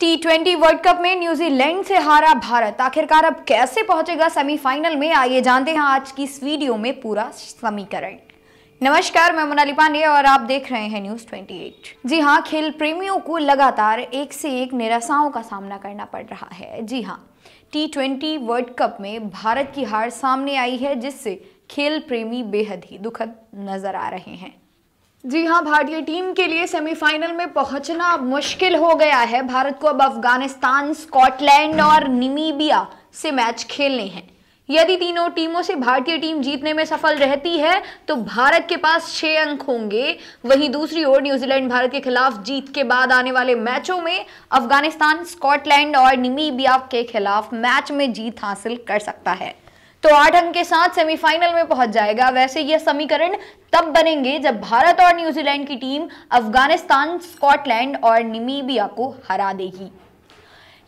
T twenty world cup में New Zealand से हारा भारत आखिरकार अब कैसे पहुंचेगा सेमीफाइनल में आइए जानते हैं आज की इस वीडियो में पूरा समीकरण नमस्कार मैं मोनाली पांडे और आप देख रहे हैं न्यूज 28 जी हाँ खेल प्रेमियों को लगातार एक से एक निराशाओं का सामना करना पड़ रहा है जी हाँ टी ट्वेंटी वर्ल्ड कप में भारत की हार सामने आई है जिससे खेल प्रेमी बेहद ही दुखद नजर आ रहे हैं जी हाँ भारतीय टीम के लिए सेमीफाइनल में पहुंचना मुश्किल हो गया है भारत को अब अफगानिस्तान स्कॉटलैंड और निमीबिया से मैच खेलने हैं यदि तीनों टीमों से भारतीय टीम जीतने में सफल रहती है तो भारत के पास छः अंक होंगे वहीं दूसरी ओर न्यूजीलैंड भारत के खिलाफ जीत के बाद आने वाले मैचों में अफगानिस्तान स्कॉटलैंड और निमीबिया के खिलाफ मैच में जीत हासिल कर सकता है तो आठ अंक के साथ सेमीफाइनल में पहुंच जाएगा वैसे यह समीकरण तब बनेंगे जब भारत और न्यूजीलैंड की टीम अफगानिस्तान स्कॉटलैंड और निमीबिया को हरा देगी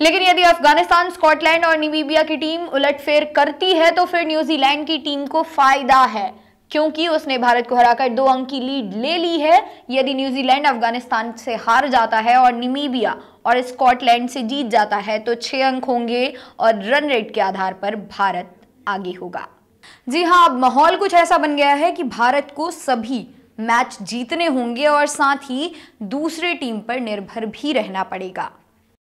लेकिन यदि अफगानिस्तान स्कॉटलैंड और निमीबिया की टीम उलटफेर करती है तो फिर न्यूजीलैंड की टीम को फायदा है क्योंकि उसने भारत को हराकर दो अंक की लीड ले ली है यदि न्यूजीलैंड अफगानिस्तान से हार जाता है और निमीबिया और स्कॉटलैंड से जीत जाता है तो छह अंक होंगे और रन रेट के आधार पर भारत आगे होगा जी हाँ अब माहौल कुछ ऐसा बन गया है कि भारत को सभी मैच जीतने होंगे और साथ ही दूसरे टीम पर निर्भर भी रहना पड़ेगा